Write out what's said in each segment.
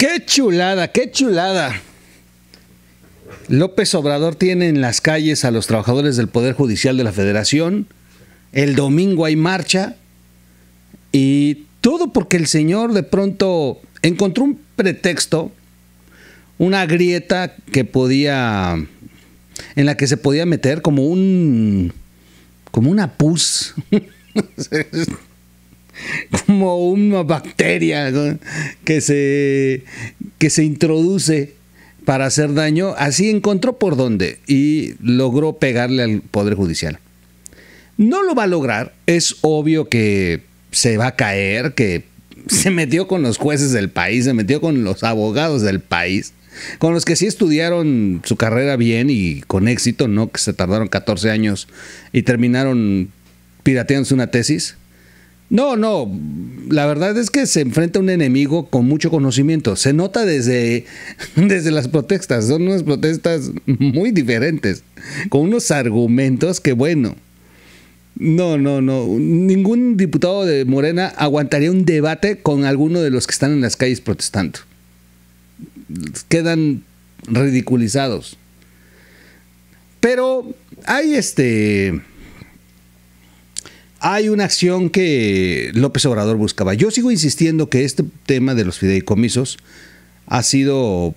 Qué chulada, qué chulada. López Obrador tiene en las calles a los trabajadores del Poder Judicial de la Federación. El domingo hay marcha. Y todo porque el señor de pronto encontró un pretexto, una grieta que podía, en la que se podía meter como un, como una pus. como una bacteria que se, que se introduce para hacer daño, así encontró por dónde y logró pegarle al Poder Judicial. No lo va a lograr, es obvio que se va a caer, que se metió con los jueces del país, se metió con los abogados del país, con los que sí estudiaron su carrera bien y con éxito, no que se tardaron 14 años y terminaron pirateándose una tesis. No, no, la verdad es que se enfrenta a un enemigo con mucho conocimiento. Se nota desde, desde las protestas, son unas protestas muy diferentes, con unos argumentos que bueno. No, no, no. Ningún diputado de Morena aguantaría un debate con alguno de los que están en las calles protestando. Quedan ridiculizados. Pero hay este hay una acción que López Obrador buscaba. Yo sigo insistiendo que este tema de los fideicomisos ha sido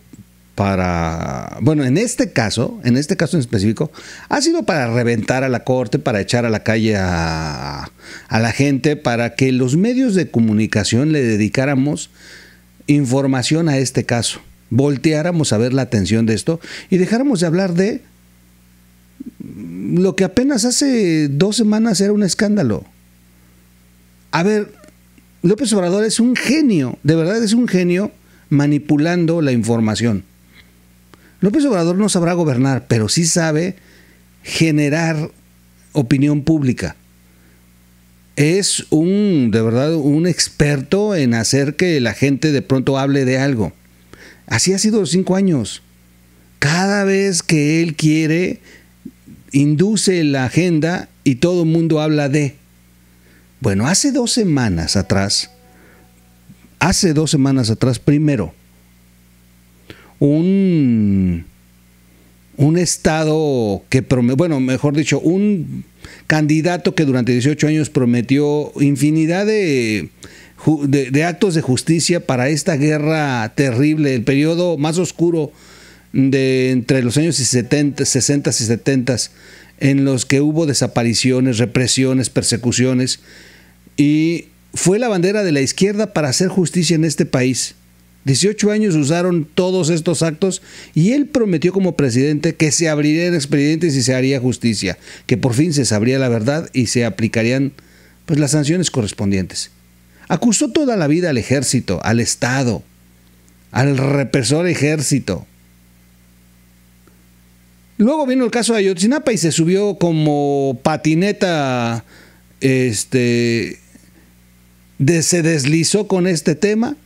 para, bueno, en este caso, en este caso en específico, ha sido para reventar a la corte, para echar a la calle a, la gente, para que los medios de comunicación le dedicáramos información a este caso, volteáramos a ver la atención de esto y dejáramos de hablar de lo que apenas hace dos semanas era un escándalo. A ver, López Obrador es un genio, de verdad es un genio manipulando la información. López Obrador no sabrá gobernar, pero sí sabe generar opinión pública. Es un, de verdad, un experto en hacer que la gente de pronto hable de algo. Así ha sido cinco años. Cada vez que él quiere induce la agenda y todo el mundo habla de. Bueno, hace dos semanas atrás, hace dos semanas atrás primero, un, un estado que, bueno, mejor dicho, un candidato que durante 18 años prometió infinidad de actos de justicia para esta guerra terrible, el periodo más oscuro de entre los años 60 y 70 en los que hubo desapariciones, represiones, persecuciones y fue la bandera de la izquierda para hacer justicia en este país. 18 años usaron todos estos actos y él prometió como presidente que se abrirían expedientes y se haría justicia, que por fin se sabría la verdad y se aplicarían pues las sanciones correspondientes. Acusó toda la vida al ejército, al Estado, al represor ejército, Luego vino el caso de Ayotzinapa y se subió como patineta, este, se deslizó con este tema,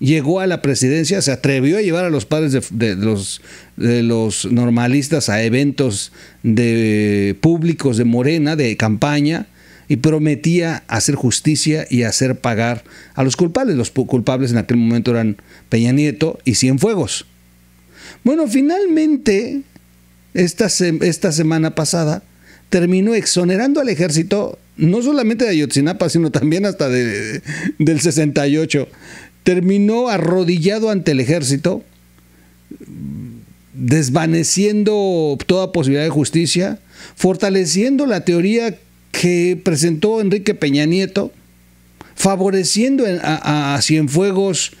llegó a la presidencia, se atrevió a llevar a los padres de, los, de los normalistas a eventos de públicos de Morena, de campaña, y prometía hacer justicia y hacer pagar a los culpables. Los culpables en aquel momento eran Peña Nieto y Cienfuegos. Bueno, finalmente esta, esta semana pasada terminó exonerando al ejército, no solamente de Ayotzinapa, sino también hasta de, del 68. Terminó arrodillado ante el ejército, desvaneciendo toda posibilidad de justicia, fortaleciendo la teoría que presentó Enrique Peña Nieto, favoreciendo a, Cienfuegos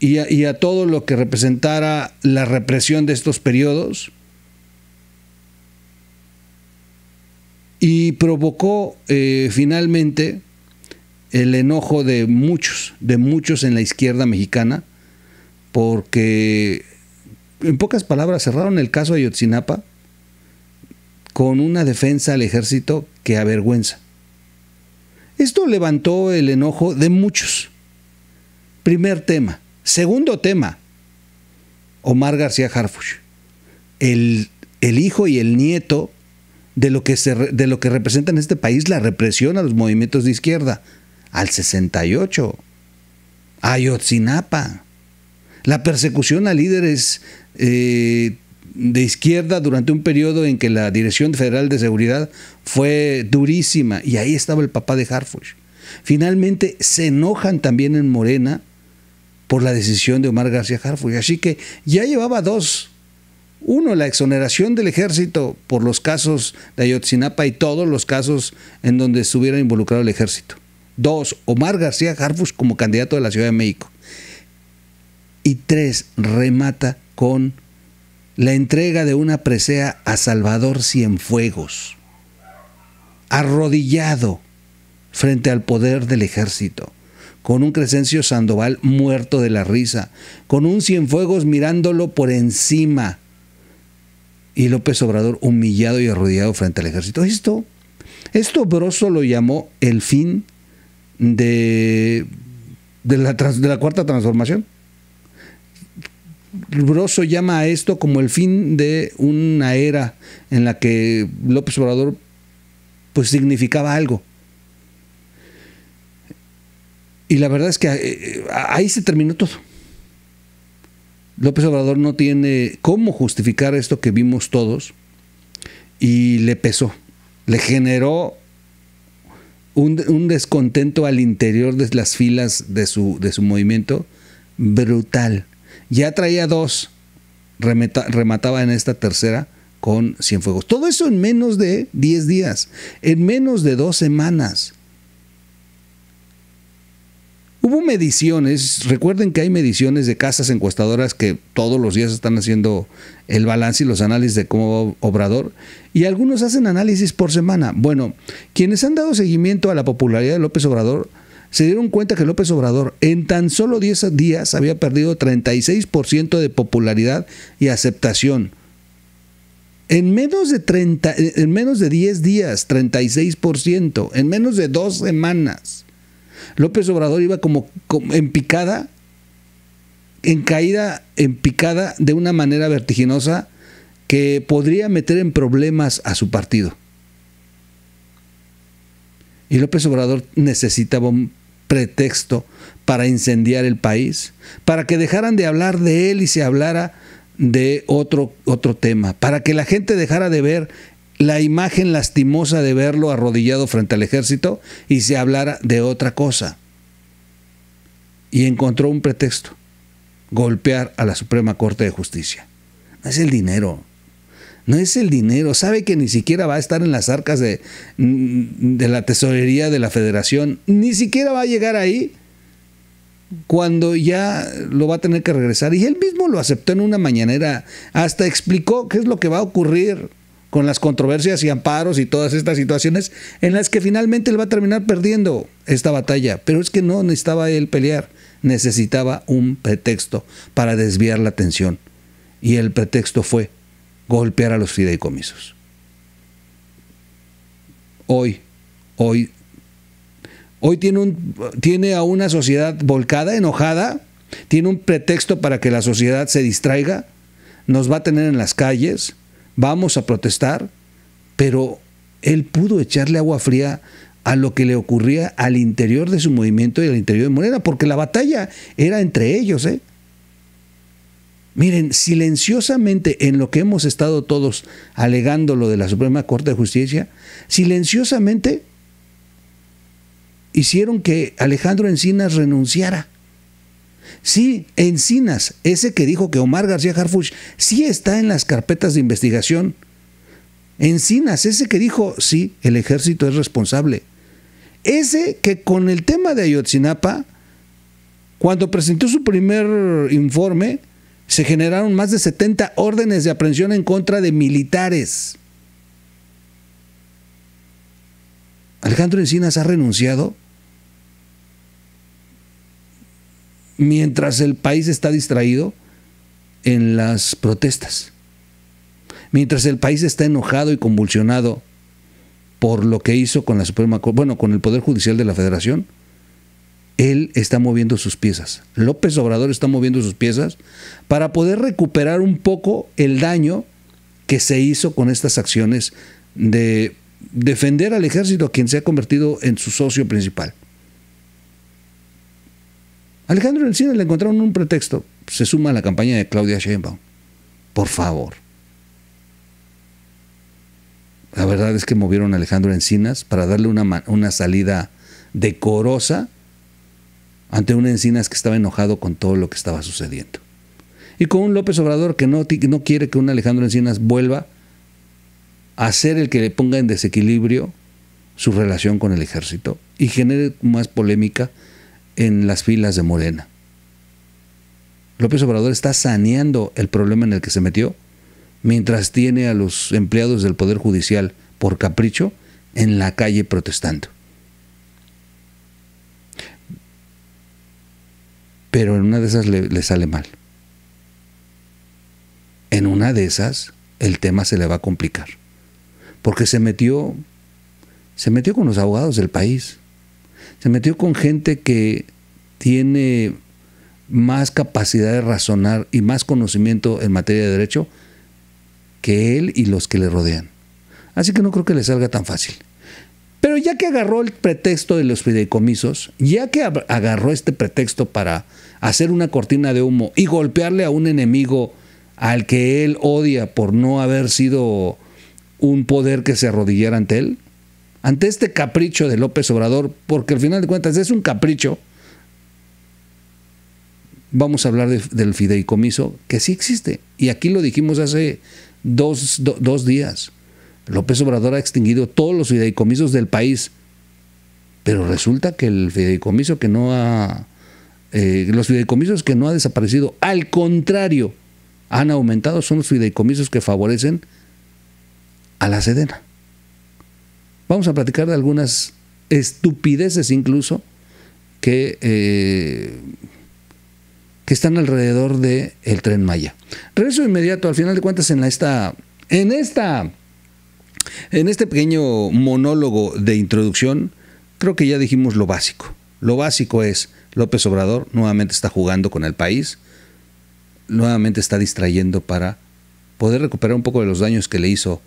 y y a todo lo que representara la represión de estos periodos y provocó eh, finalmente el enojo de muchos, de muchos en la izquierda mexicana, porque en pocas palabras cerraron el caso de Ayotzinapa con una defensa al ejército que avergüenza. Esto levantó el enojo de muchos. Primer tema. Segundo tema, Omar García Harfuch, el, el hijo y el nieto de lo que, se, de lo que representa en este país la represión a los movimientos de izquierda. Al 68. Ayotzinapa. La persecución a líderes eh, de izquierda durante un periodo en que la Dirección Federal de Seguridad fue durísima y ahí estaba el papá de Harfuch. Finalmente se enojan también en Morena por la decisión de Omar García Harfush. Así que ya llevaba dos uno, la exoneración del ejército por los casos de Ayotzinapa y todos los casos en donde estuviera involucrado el ejército. Dos, Omar García Harfus como candidato de la Ciudad de México. Y tres, remata con la entrega de una presea a Salvador Cienfuegos, arrodillado frente al poder del ejército, con un Crescencio Sandoval muerto de la risa, con un Cienfuegos mirándolo por encima y López Obrador humillado y arrodillado frente al ejército. Esto, esto Broso lo llamó el fin de, la, cuarta transformación. Broso llama a esto como el fin de una era en la que López Obrador pues significaba algo. Y la verdad es que eh, ahí se terminó todo. López Obrador no tiene cómo justificar esto que vimos todos y le pesó, le generó un, descontento al interior de las filas de su, de su movimiento brutal. Ya traía dos, remataba en esta tercera con fuegos. Todo eso en menos de 10 días, en menos de dos semanas. Hubo mediciones, recuerden que hay mediciones de casas encuestadoras que todos los días están haciendo el balance y los análisis de cómo va Obrador, y algunos hacen análisis por semana. Bueno, quienes han dado seguimiento a la popularidad de López Obrador se dieron cuenta que López Obrador en tan solo 10 días había perdido 36% de popularidad y aceptación. En menos, de 30, en menos de 10 días, 36%. En menos de dos semanas. López Obrador iba como, en picada, en caída, en picada de una manera vertiginosa que podría meter en problemas a su partido. Y López Obrador necesitaba un pretexto para incendiar el país, para que dejaran de hablar de él y se hablara de otro, otro tema, para que la gente dejara de ver la imagen lastimosa de verlo arrodillado frente al ejército y se hablara de otra cosa. Y encontró un pretexto, golpear a la Suprema Corte de Justicia. No es el dinero, no es el dinero, sabe que ni siquiera va a estar en las arcas de, mm, la tesorería de la federación, ni siquiera va a llegar ahí cuando ya lo va a tener que regresar. Y él mismo lo aceptó en una mañanera, hasta explicó qué es lo que va a ocurrir con las controversias y amparos y todas estas situaciones en las que finalmente él va a terminar perdiendo esta batalla. Pero es que no necesitaba él pelear, necesitaba un pretexto para desviar la atención. Y el pretexto fue golpear a los fideicomisos. Hoy, hoy, hoy tiene, un, tiene a una sociedad volcada, enojada, tiene un pretexto para que la sociedad se distraiga, nos va a tener en las calles, vamos a protestar, pero él pudo echarle agua fría a lo que le ocurría al interior de su movimiento y al interior de Morena, porque la batalla era entre ellos. ¿eh? Miren, silenciosamente en lo que hemos estado todos alegando lo de la Suprema Corte de Justicia, silenciosamente hicieron que Alejandro Encinas renunciara. Sí, Encinas, ese que dijo que Omar García Harfuch sí está en las carpetas de investigación. Encinas, ese que dijo, sí, el ejército es responsable. Ese que con el tema de Ayotzinapa, cuando presentó su primer informe, se generaron más de 70 órdenes de aprehensión en contra de militares. Alejandro Encinas ha renunciado mientras el país está distraído en las protestas, mientras el país está enojado y convulsionado por lo que hizo con la Suprema Corte, bueno, con el Poder Judicial de la Federación, él está moviendo sus piezas. López Obrador está moviendo sus piezas para poder recuperar un poco el daño que se hizo con estas acciones de defender al ejército, a quien se ha convertido en su socio principal. Alejandro Encinas le encontraron un pretexto. Se suma a la campaña de Claudia Sheinbaum. Por favor. La verdad es que movieron a Alejandro Encinas para darle una, salida decorosa ante un Encinas que estaba enojado con todo lo que estaba sucediendo. Y con un López Obrador que no, no quiere que un Alejandro Encinas vuelva a ser el que le ponga en desequilibrio su relación con el ejército y genere más polémica en las filas de Morena. López Obrador está saneando el problema en el que se metió mientras tiene a los empleados del Poder Judicial por capricho en la calle protestando. Pero en una de esas le, sale mal. En una de esas el tema se le va a complicar. Porque se metió, se metió con los abogados del país. Se metió con gente que tiene más capacidad de razonar y más conocimiento en materia de derecho que él y los que le rodean. Así que no creo que le salga tan fácil. Pero ya que agarró el pretexto de los fideicomisos, ya que agarró este pretexto para hacer una cortina de humo y golpearle a un enemigo al que él odia por no haber sido un poder que se arrodillara ante él, ante este capricho de López Obrador, porque al final de cuentas es un capricho, vamos a hablar del fideicomiso que sí existe. Y aquí lo dijimos hace dos, días. López Obrador ha extinguido todos los fideicomisos del país, pero resulta que el fideicomiso que no ha... Eh, los fideicomisos que no ha desaparecido, al contrario, han aumentado, son los fideicomisos que favorecen a la Sedena. Vamos a platicar de algunas estupideces incluso que, eh, que están alrededor del el tren Maya. Regreso inmediato, al final de cuentas, en la esta. En esta. En este pequeño monólogo de introducción, creo que ya dijimos lo básico. Lo básico es López Obrador nuevamente está jugando con el país, nuevamente está distrayendo para poder recuperar un poco de los daños que le hizo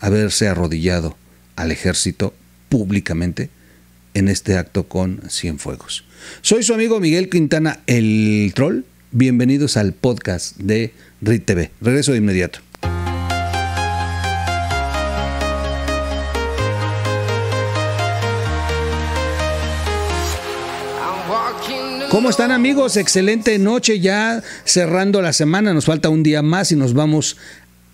haberse arrodillado al ejército públicamente en este acto con Cienfuegos. Soy su amigo Miguel Quintana, el troll. Bienvenidos al podcast de RIT TV. Regreso de inmediato. ¿Cómo están amigos? Excelente noche ya cerrando la semana. Nos falta un día más y nos vamos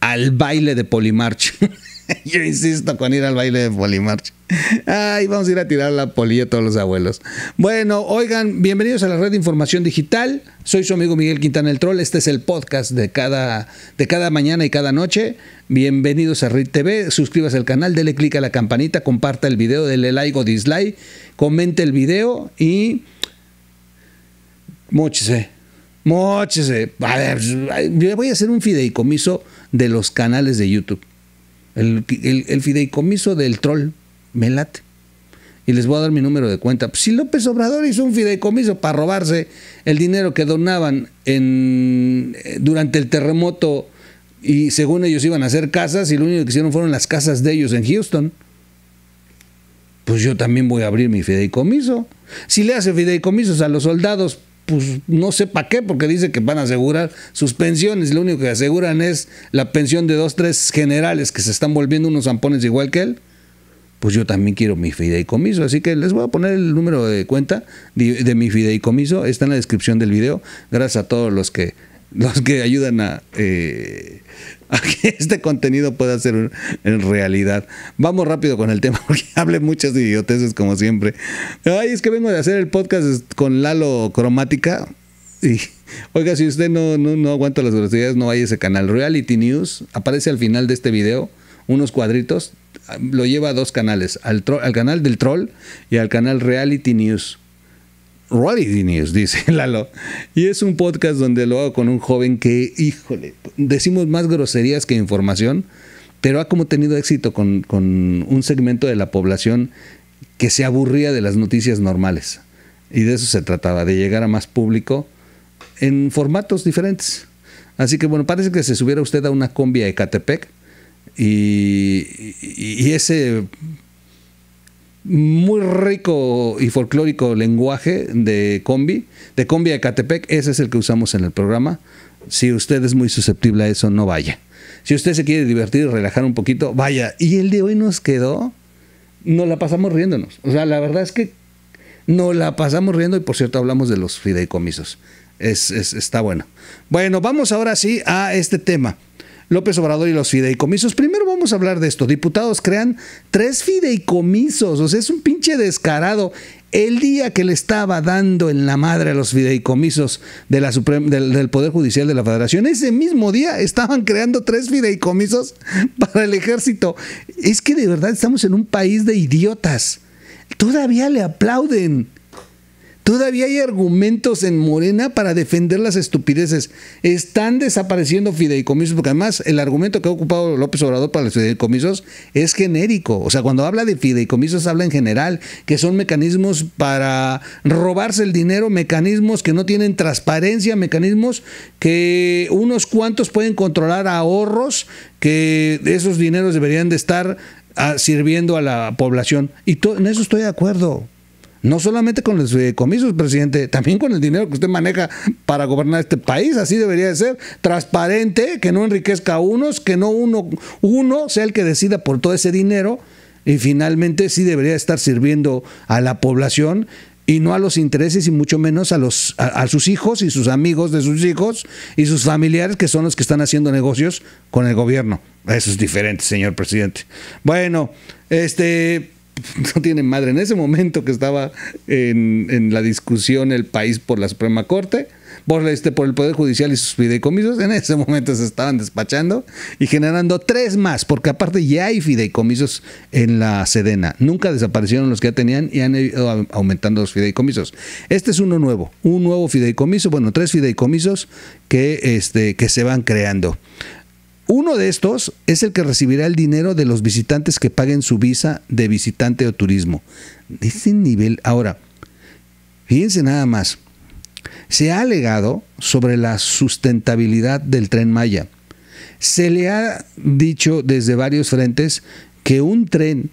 al baile de Polimarch. Yo insisto con ir al baile de Polimarch. Ay, vamos a ir a tirar la polilla a todos los abuelos. Bueno, oigan, bienvenidos a la red de información digital. Soy su amigo Miguel Quintana el Troll. Este es el podcast de cada, de cada mañana y cada noche. Bienvenidos a Red TV. Suscríbase al canal, dele clic a la campanita, comparta el video, dele like o dislike, comente el video y. Móchese. Móchese. A ver, voy a hacer un fideicomiso de los canales de YouTube. El, fideicomiso del troll, me late. Y les voy a dar mi número de cuenta. Pues, si López Obrador hizo un fideicomiso para robarse el dinero que donaban en, eh, durante el terremoto y según ellos iban a hacer casas y lo único que hicieron fueron las casas de ellos en Houston pues yo también voy a abrir mi fideicomiso. Si le hace fideicomisos a los soldados pues no sé para qué, porque dice que van a asegurar sus pensiones. Lo único que aseguran es la pensión de dos, tres generales que se están volviendo unos zampones igual que él. Pues yo también quiero mi fideicomiso, así que les voy a poner el número de cuenta de, de mi fideicomiso, está en la descripción del video. Gracias a todos los que los que ayudan a, eh, que este contenido pueda ser en realidad. Vamos rápido con el tema, porque hable muchas idioteses como siempre. Ay, es que vengo de hacer el podcast con Lalo Cromática. Y, oiga, si usted no, no, aguanta las velocidades, no hay ese canal. Reality News aparece al final de este video, unos cuadritos, lo lleva a dos canales, al, al canal del troll y al canal Reality News. Roddy News, dice Lalo. Y es un podcast donde lo hago con un joven que, híjole, decimos más groserías que información, pero ha como tenido éxito con, un segmento de la población que se aburría de las noticias normales. Y de eso se trataba, de llegar a más público en formatos diferentes. Así que bueno, parece que se subiera usted a una combi de Ecatepec y ese muy rico y folclórico lenguaje de combi, de combi de Catepec, ese es el que usamos en el programa. Si usted es muy susceptible a eso, no vaya. Si usted se quiere divertir y relajar un poquito, vaya. Y el de hoy nos quedó, nos la pasamos riéndonos. O sea, la verdad es que nos la pasamos riendo y por cierto hablamos de los fideicomisos. es, está bueno. Bueno, vamos ahora sí a este tema. López Obrador y los fideicomisos. Primero vamos a hablar de esto. Diputados crean tres fideicomisos. O sea, es un pinche descarado. El día que le estaba dando en la madre a los fideicomisos de la del, del, Poder Judicial de la Federación, ese mismo día estaban creando tres fideicomisos para el ejército. Es que de verdad estamos en un país de idiotas. Todavía le aplauden. Todavía hay argumentos en Morena para defender las estupideces. Están desapareciendo fideicomisos, porque además el argumento que ha ocupado López Obrador para los fideicomisos es genérico. O sea, cuando habla de fideicomisos habla en general, que son mecanismos para robarse el dinero, mecanismos que no tienen transparencia, mecanismos que unos cuantos pueden controlar ahorros, que esos dineros deberían de estar ah, sirviendo a la población. Y en eso estoy de acuerdo no solamente con los eh, comisos, pues, presidente, también con el dinero que usted maneja para gobernar este país, así debería de ser, transparente, que no enriquezca a unos, que no uno, uno sea el que decida por todo ese dinero y finalmente sí debería estar sirviendo a la población y no a los intereses y mucho menos a los a, sus hijos y sus amigos de sus hijos y sus familiares que son los que están haciendo negocios con el gobierno. Eso es diferente, señor presidente. Bueno, este no tienen madre. En ese momento que estaba en, en, la discusión el país por la Suprema Corte, por, este, por el Poder Judicial y sus fideicomisos, en ese momento se estaban despachando y generando tres más, porque aparte ya hay fideicomisos en la Sedena. Nunca desaparecieron los que ya tenían y han ido aumentando los fideicomisos. Este es uno nuevo, un nuevo fideicomiso, bueno, tres fideicomisos que, este, que se van creando. Uno de estos es el que recibirá el dinero de los visitantes que paguen su visa de visitante o turismo. De nivel, ahora, fíjense nada más. Se ha alegado sobre la sustentabilidad del tren Maya. Se le ha dicho desde varios frentes que un tren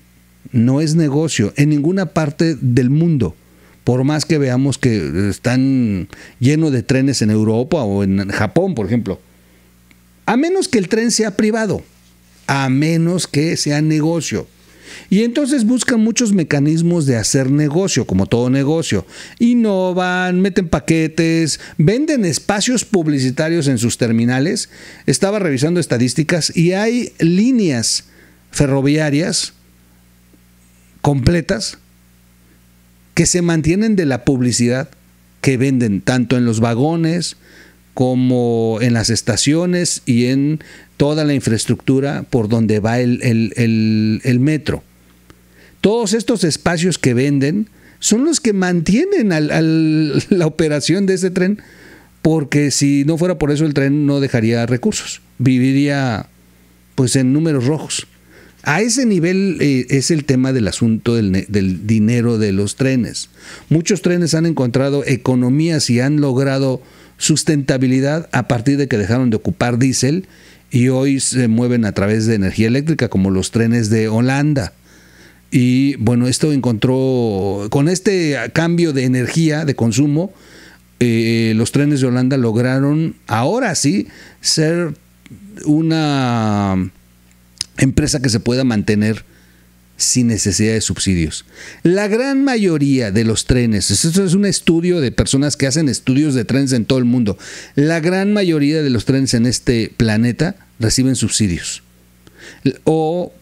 no es negocio en ninguna parte del mundo. Por más que veamos que están llenos de trenes en Europa o en Japón, por ejemplo. A menos que el tren sea privado, a menos que sea negocio. Y entonces buscan muchos mecanismos de hacer negocio, como todo negocio. Innovan, meten paquetes, venden espacios publicitarios en sus terminales. Estaba revisando estadísticas y hay líneas ferroviarias completas que se mantienen de la publicidad que venden tanto en los vagones, como en las estaciones y en toda la infraestructura por donde va el, metro. Todos estos espacios que venden son los que mantienen al, la operación de ese tren, porque si no fuera por eso el tren no dejaría recursos, viviría pues en números rojos. A ese nivel eh, es el tema del asunto del, dinero de los trenes. Muchos trenes han encontrado economías y han logrado sustentabilidad a partir de que dejaron de ocupar diésel y hoy se mueven a través de energía eléctrica, como los trenes de Holanda. Y bueno, esto encontró, con este cambio de energía, de consumo, eh, los trenes de Holanda lograron ahora sí ser una empresa que se pueda mantener sin necesidad de subsidios. La gran mayoría de los trenes, esto es un estudio de personas que hacen estudios de trenes en todo el mundo, la gran mayoría de los trenes en este planeta reciben subsidios o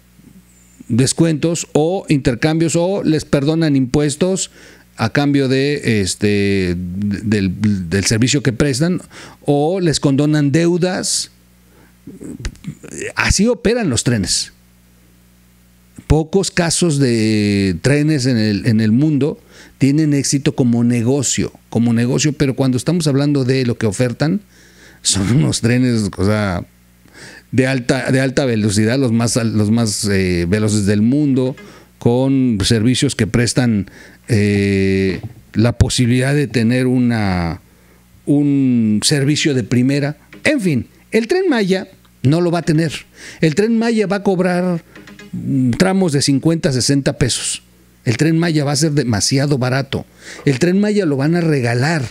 descuentos o intercambios o les perdonan impuestos a cambio de este del, del servicio que prestan o les condonan deudas así operan los trenes Pocos casos de trenes en el, en el mundo tienen éxito como negocio, como negocio, pero cuando estamos hablando de lo que ofertan, son unos trenes, de alta, de alta velocidad, los más, los más eh, veloces del mundo, con servicios que prestan eh, la posibilidad de tener una, un servicio de primera. En fin, el tren Maya no lo va a tener. El tren Maya va a cobrar tramos de 50, 60 pesos. El tren Maya va a ser demasiado barato. El tren Maya lo van a regalar.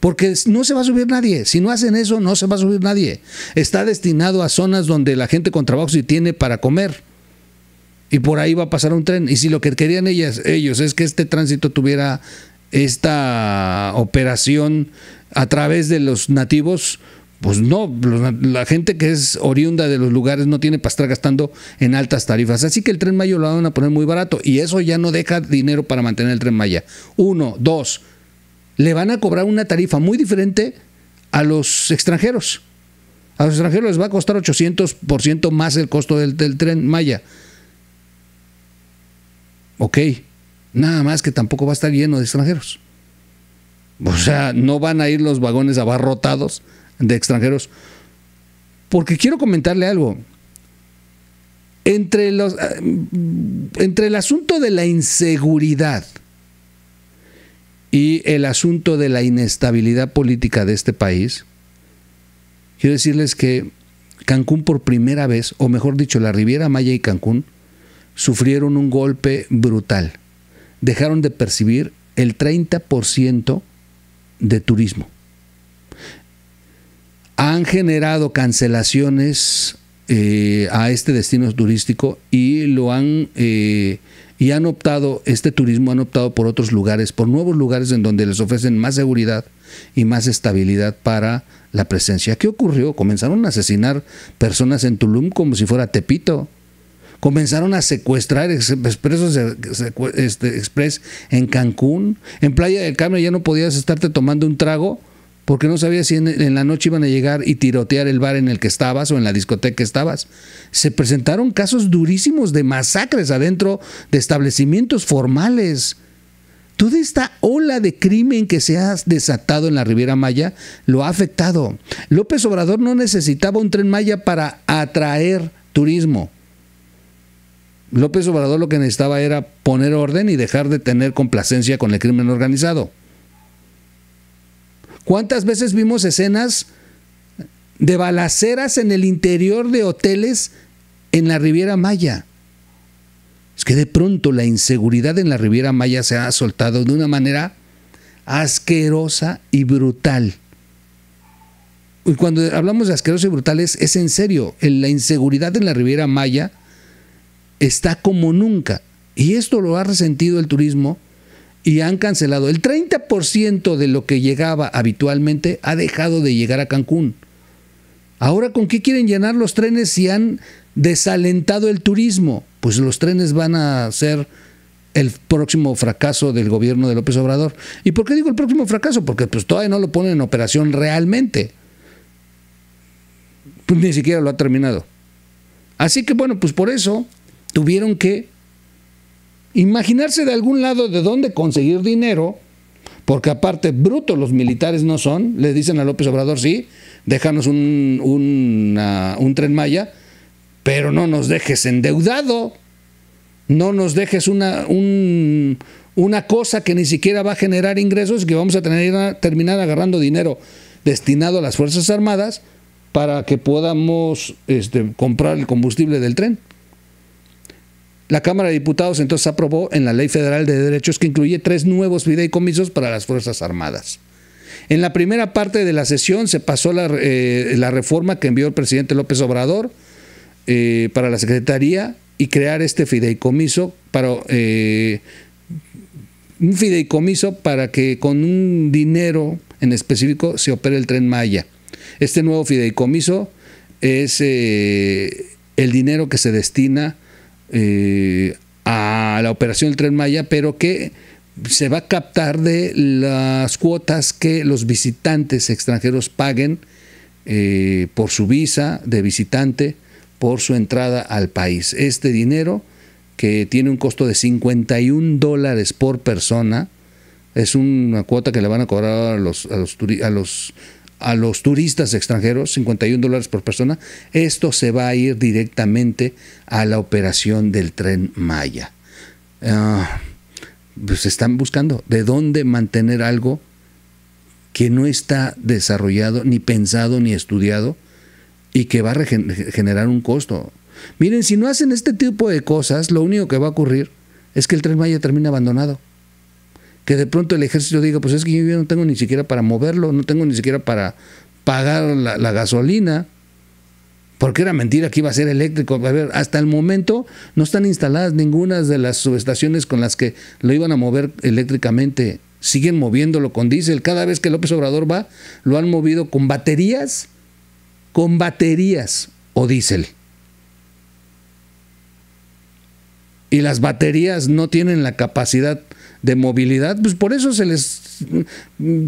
Porque no se va a subir nadie. Si no hacen eso, no se va a subir nadie. Está destinado a zonas donde la gente con trabajo sí tiene para comer. Y por ahí va a pasar un tren. Y si lo que querían ellas, ellos es que este tránsito tuviera esta operación a través de los nativos, pues no, la gente que es oriunda de los lugares no tiene para estar gastando en altas tarifas. Así que el tren Maya lo van a poner muy barato y eso ya no deja dinero para mantener el tren Maya. Uno, dos, le van a cobrar una tarifa muy diferente a los extranjeros. A los extranjeros les va a costar 800% más el costo del, del tren Maya. Ok, nada más que tampoco va a estar lleno de extranjeros. O sea, no van a ir los vagones abarrotados de extranjeros, porque quiero comentarle algo. Entre, los, eh, entre el asunto de la inseguridad y el asunto de la inestabilidad política de este país, quiero decirles que Cancún por primera vez, o mejor dicho, la Riviera Maya y Cancún, sufrieron un golpe brutal. Dejaron de percibir el 30% de turismo han generado cancelaciones eh, a este destino turístico y lo han eh, y han optado este turismo han optado por otros lugares por nuevos lugares en donde les ofrecen más seguridad y más estabilidad para la presencia qué ocurrió comenzaron a asesinar personas en Tulum como si fuera Tepito comenzaron a secuestrar expresos este, express en Cancún en Playa del Carmen ya no podías estarte tomando un trago porque no sabías si en, en, la noche iban a llegar y tirotear el bar en el que estabas o en la discoteca que estabas. Se presentaron casos durísimos de masacres adentro de establecimientos formales. Toda esta ola de crimen que se ha desatado en la Riviera Maya lo ha afectado. López Obrador no necesitaba un tren Maya para atraer turismo. López Obrador lo que necesitaba era poner orden y dejar de tener complacencia con el crimen organizado. ¿Cuántas veces vimos escenas de balaceras en el interior de hoteles en la Riviera Maya? Es que de pronto la inseguridad en la Riviera Maya se ha soltado de una manera asquerosa y brutal. Y cuando hablamos de asqueroso y brutal es, es en serio, la inseguridad en la Riviera Maya está como nunca. Y esto lo ha resentido el turismo y han cancelado. El 30% de lo que llegaba habitualmente ha dejado de llegar a Cancún. Ahora, ¿con qué quieren llenar los trenes si han desalentado el turismo? Pues los trenes van a ser el próximo fracaso del gobierno de López Obrador. ¿Y por qué digo el próximo fracaso? Porque pues todavía no lo ponen en operación realmente. Pues ni siquiera lo ha terminado. Así que bueno, pues por eso tuvieron que imaginarse de algún lado de dónde conseguir dinero, porque aparte brutos los militares no son, le dicen a López Obrador, sí, déjanos un, ah, tren Maya, pero no nos dejes endeudado, no nos dejes una, una cosa que ni siquiera va a generar ingresos y que vamos a, tener, a terminar agarrando dinero destinado a las Fuerzas Armadas para que podamos este, comprar el combustible del tren. La Cámara de Diputados entonces aprobó en la Ley Federal de Derechos que incluye tres nuevos fideicomisos para las Fuerzas Armadas. En la primera parte de la sesión se pasó la, eh, reforma que envió el presidente López Obrador eh, para la Secretaría y crear este fideicomiso para eh, un fideicomiso para que con un dinero en específico se opere el tren Maya. Este nuevo fideicomiso es el dinero que se destina eh, a la operación del tren Maya, pero que se va a captar de las cuotas que los visitantes extranjeros paguen eh, por su visa de visitante, por su entrada al país. Este dinero, que tiene un costo de 51 dólares por persona, es una cuota que le van a cobrar a los, a los, a los a los turistas extranjeros, 51 dólares por persona, esto se va a ir directamente a la operación del tren Maya. Se ah, pues están buscando de dónde mantener algo que no está desarrollado, ni pensado, ni estudiado, y que va a generar un costo. Miren, si no hacen este tipo de cosas, lo único que va a ocurrir es que el tren Maya termine abandonado que de pronto el ejército diga, pues es que yo no tengo ni siquiera para moverlo, no tengo ni siquiera para pagar la, gasolina, porque era mentira que iba a ser eléctrico. A ver, hasta el momento no están instaladas ninguna de las subestaciones con las que lo iban a mover eléctricamente. Siguen moviéndolo con diésel. Cada vez que López Obrador va, lo han movido con baterías, con baterías o diésel. Y las baterías no tienen la capacidad de movilidad, pues por eso se les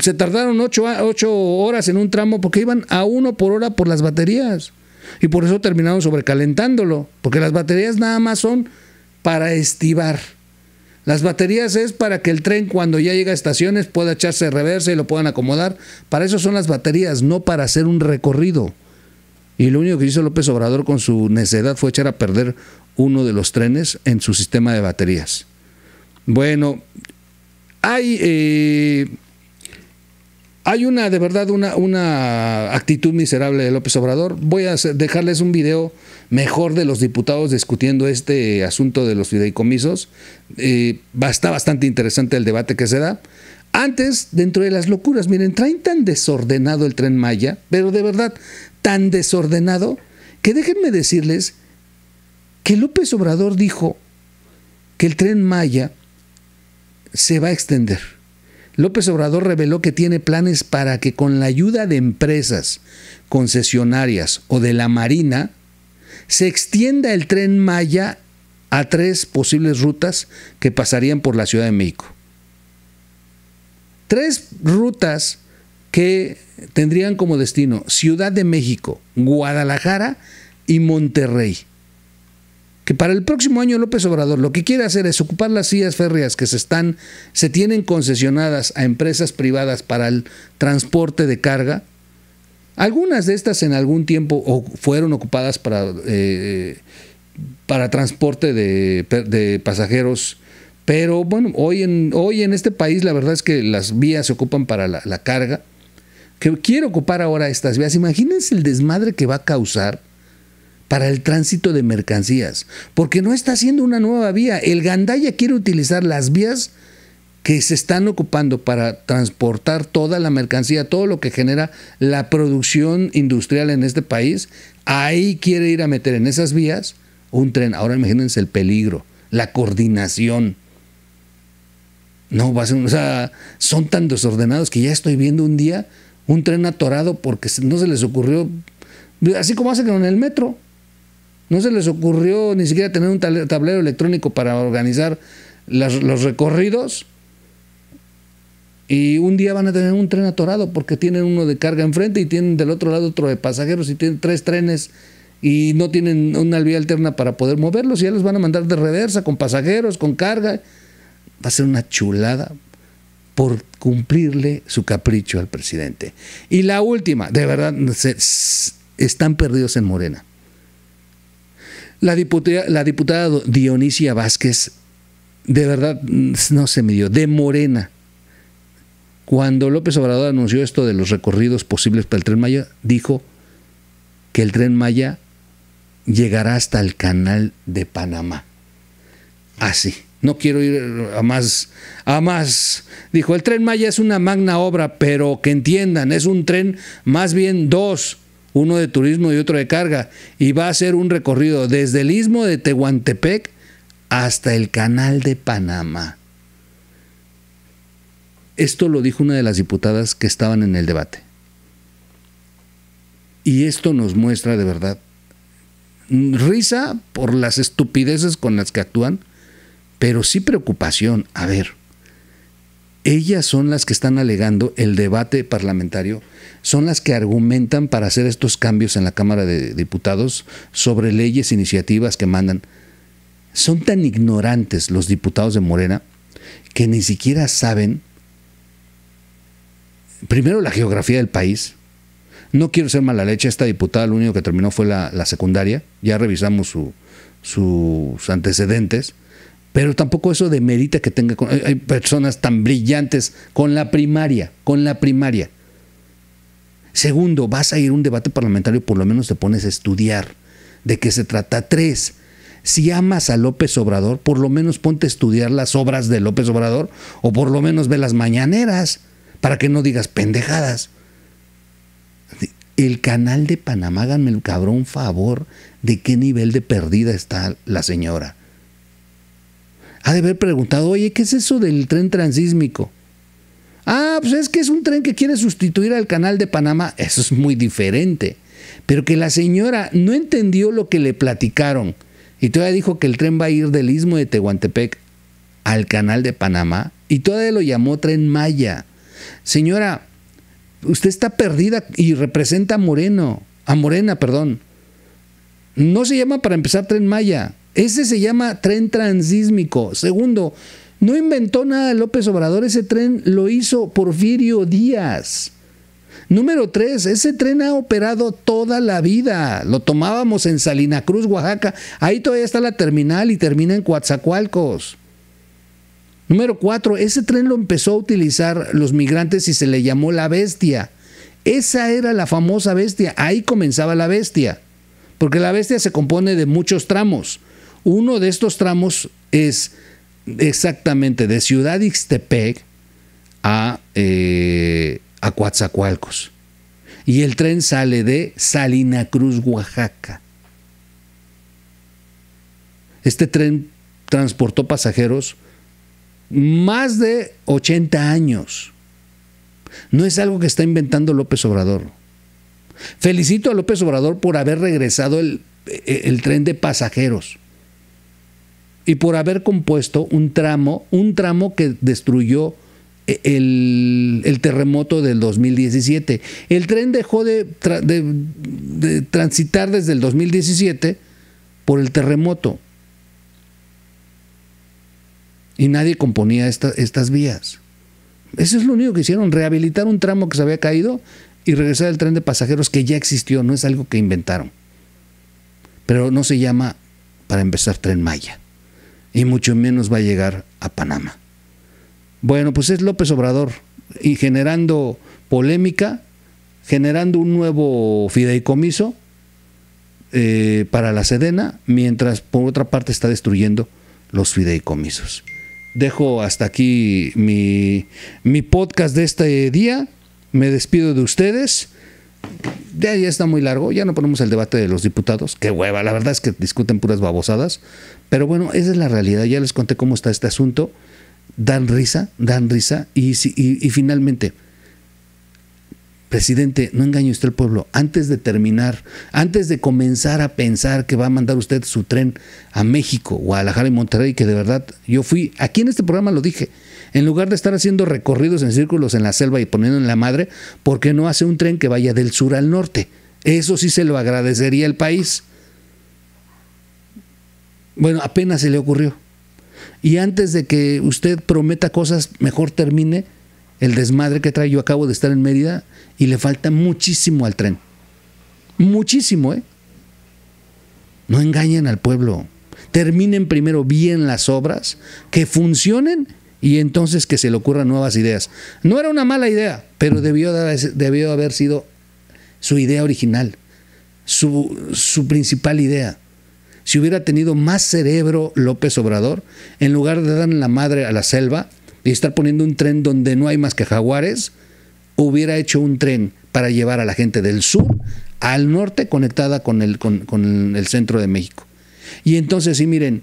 se tardaron ocho, ocho horas en un tramo porque iban a uno por hora por las baterías y por eso terminaron sobrecalentándolo, porque las baterías nada más son para estivar. Las baterías es para que el tren cuando ya llega a estaciones pueda echarse de reversa y lo puedan acomodar. Para eso son las baterías, no para hacer un recorrido. Y lo único que hizo López Obrador con su necedad fue echar a perder uno de los trenes en su sistema de baterías. Bueno, hay, eh, hay una, de verdad, una, actitud miserable de López Obrador. Voy a dejarles un video mejor de los diputados discutiendo este asunto de los fideicomisos. Eh, está bastante interesante el debate que se da. Antes, dentro de las locuras, miren, traen tan desordenado el tren Maya, pero de verdad, tan desordenado, que déjenme decirles que López Obrador dijo que el tren Maya se va a extender. López Obrador reveló que tiene planes para que con la ayuda de empresas, concesionarias o de la Marina, se extienda el tren Maya a tres posibles rutas que pasarían por la Ciudad de México. Tres rutas que tendrían como destino Ciudad de México, Guadalajara y Monterrey que para el próximo año López Obrador lo que quiere hacer es ocupar las sillas férreas que se están, se tienen concesionadas a empresas privadas para el transporte de carga. Algunas de estas en algún tiempo fueron ocupadas para, eh, para transporte de, pasajeros pero bueno, hoy en, hoy en este país la verdad es que las vías se ocupan para la, carga. Que quiero ocupar ahora estas vías. Imagínense el desmadre que va a causar para el tránsito de mercancías, porque no está haciendo una nueva vía. El Gandaya quiere utilizar las vías que se están ocupando para transportar toda la mercancía, todo lo que genera la producción industrial en este país, ahí quiere ir a meter en esas vías un tren. Ahora imagínense el peligro, la coordinación. No, va o sea, son tan desordenados que ya estoy viendo un día un tren atorado porque no se les ocurrió, así como hacen con el metro, no se les ocurrió ni siquiera tener un tablero electrónico para organizar los recorridos. Y un día van a tener un tren atorado porque tienen uno de carga enfrente y tienen del otro lado otro de pasajeros y tienen tres trenes y no tienen una vía alterna para poder moverlos y ya los van a mandar de reversa con pasajeros, con carga. Va a ser una chulada por cumplirle su capricho al presidente. Y la última, de verdad, están perdidos en Morena. La diputada, la diputada Dionisia Vázquez, de verdad, mm, no se me dio, de Morena. Cuando López Obrador anunció esto de los recorridos posibles para el tren Maya, dijo que el tren Maya llegará hasta el canal de Panamá. Así. No quiero ir a más, a más. Dijo, el tren Maya es una magna obra, pero que entiendan, es un tren, más bien dos uno de turismo y otro de carga, y va a ser un recorrido desde el istmo de Tehuantepec hasta el canal de Panamá. Esto lo dijo una de las diputadas que estaban en el debate. Y esto nos muestra de verdad risa por las estupideces con las que actúan, pero sí preocupación. A ver, ellas son las que están alegando el debate parlamentario, son las que argumentan para hacer estos cambios en la Cámara de Diputados sobre leyes, iniciativas que mandan. Son tan ignorantes los diputados de Morena que ni siquiera saben, primero, la geografía del país. No quiero ser mala leche, esta diputada lo único que terminó fue la, secundaria, ya revisamos su, sus antecedentes pero tampoco eso demerita que tenga. Hay personas tan brillantes con la primaria, con la primaria. Segundo, vas a ir a un debate parlamentario, por lo menos te pones a estudiar de qué se trata. Tres, si amas a López Obrador, por lo menos ponte a estudiar las obras de López Obrador o por lo menos ve las mañaneras para que no digas pendejadas. El canal de Panamá, háganme el cabrón favor de qué nivel de perdida está la señora ha de haber preguntado, oye, ¿qué es eso del tren transísmico? Ah, pues es que es un tren que quiere sustituir al canal de Panamá. Eso es muy diferente. Pero que la señora no entendió lo que le platicaron y todavía dijo que el tren va a ir del istmo de Tehuantepec al canal de Panamá y todavía lo llamó tren Maya. Señora, usted está perdida y representa a Moreno, a Morena, perdón. No se llama para empezar tren Maya. Ese se llama tren transísmico. Segundo, no inventó nada López Obrador, ese tren lo hizo Porfirio Díaz. Número tres, ese tren ha operado toda la vida. Lo tomábamos en Salina Cruz, Oaxaca. Ahí todavía está la terminal y termina en Coatzacoalcos. Número cuatro, ese tren lo empezó a utilizar los migrantes y se le llamó la bestia. Esa era la famosa bestia. Ahí comenzaba la bestia. Porque la bestia se compone de muchos tramos. Uno de estos tramos es exactamente de Ciudad Ixtepec a, eh, Y el tren sale de Salina Cruz, Oaxaca. Este tren transportó pasajeros más de 80 años. No es algo que está inventando López Obrador. Felicito a López Obrador por haber regresado el tren de pasajeros y por haber compuesto un tramo, un tramo que destruyó eh, el, terremoto del 2017. El tren dejó de, transitar desde el 2017 por el terremoto. Y nadie componía estas vías. Eso es lo único que hicieron, rehabilitar un tramo que se había caído y regresar el tren de pasajeros que ya existió, no es algo que inventaron. Pero no se llama, para empezar, tren Maya y mucho menos va a llegar a Panamá. Bueno, pues es López Obrador y generando polémica, generando un nuevo fideicomiso eh, para la Sedena, mientras por otra parte está destruyendo los fideicomisos. Dejo hasta aquí mi, mi podcast de este día. Me despido de ustedes de ahí está muy largo, ya no ponemos el debate de los diputados, qué hueva, la verdad es que discuten puras babosadas, pero bueno, esa es la realidad, ya les conté cómo está este asunto, dan risa, dan risa, y, y finalmente, presidente, no engañe usted al pueblo, antes de terminar, antes de comenzar a pensar que va a mandar usted su tren a México, Guadalajara y Monterrey, que de verdad yo fui, aquí en este programa lo dije, en lugar de estar haciendo recorridos en círculos en la selva y poniendo en la madre, ¿por qué no hace un tren que vaya del sur al norte? Eso sí se lo agradecería el país. Bueno, apenas se le ocurrió. Y antes de que usted prometa cosas, mejor termine el desmadre que trae. Yo acabo de estar en Mérida y le falta muchísimo al tren. Muchísimo, ¿eh? No engañen al pueblo. Terminen primero bien las obras, que funcionen y entonces que se le ocurran nuevas ideas. No era una mala idea, pero debió, debió haber sido su idea original, su, principal idea. Si hubiera tenido más cerebro López Obrador, en lugar de dar la madre a la selva y estar poniendo un tren donde no hay más que jaguares, hubiera hecho un tren para llevar a la gente del sur al norte conectada con el, con, con el centro de México. Y entonces, sí, miren,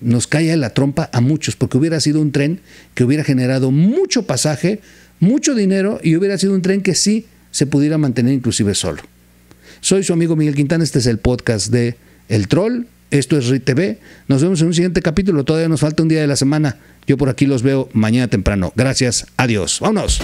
nos cae la trompa a muchos, porque hubiera sido un tren que hubiera generado mucho pasaje, mucho dinero y hubiera sido un tren que sí se pudiera mantener inclusive solo. Soy su amigo Miguel Quintana, este es el podcast de El Troll, esto es RITV, nos vemos en un siguiente capítulo, todavía nos falta un día de la semana, yo por aquí los veo mañana temprano. Gracias, adiós, vámonos.